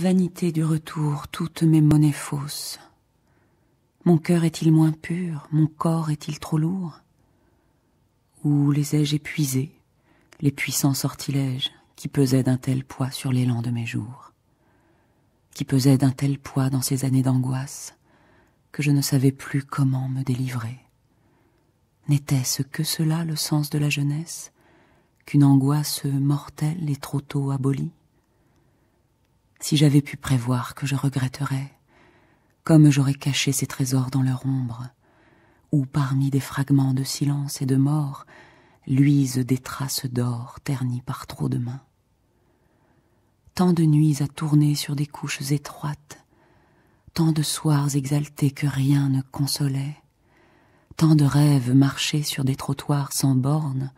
Vanité du retour, toutes mes monnaies fausses. Mon cœur est-il moins pur, mon corps est-il trop lourd Ou les ai-je épuisés, les puissants sortilèges qui pesaient d'un tel poids sur l'élan de mes jours Qui pesaient d'un tel poids dans ces années d'angoisse que je ne savais plus comment me délivrer N'était-ce que cela le sens de la jeunesse Qu'une angoisse mortelle et trop tôt abolie si j'avais pu prévoir que je regretterais, comme j'aurais caché ces trésors dans leur ombre, où parmi des fragments de silence et de mort luisent des traces d'or ternies par trop de mains. Tant de nuits à tourner sur des couches étroites, tant de soirs exaltés que rien ne consolait, tant de rêves marchés sur des trottoirs sans bornes,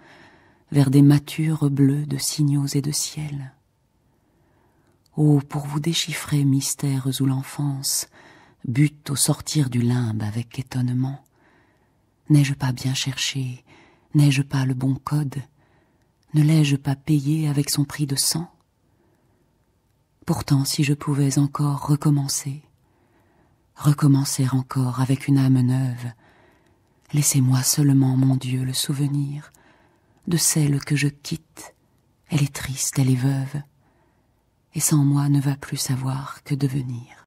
vers des matures bleues de signaux et de ciel. Oh, pour vous déchiffrer mystères où l'enfance but au sortir du limbe avec étonnement. N'ai-je pas bien cherché N'ai-je pas le bon code Ne l'ai-je pas payé avec son prix de sang Pourtant, si je pouvais encore recommencer, recommencer encore avec une âme neuve, laissez-moi seulement, mon Dieu, le souvenir de celle que je quitte. Elle est triste, elle est veuve et sans moi ne va plus savoir que devenir.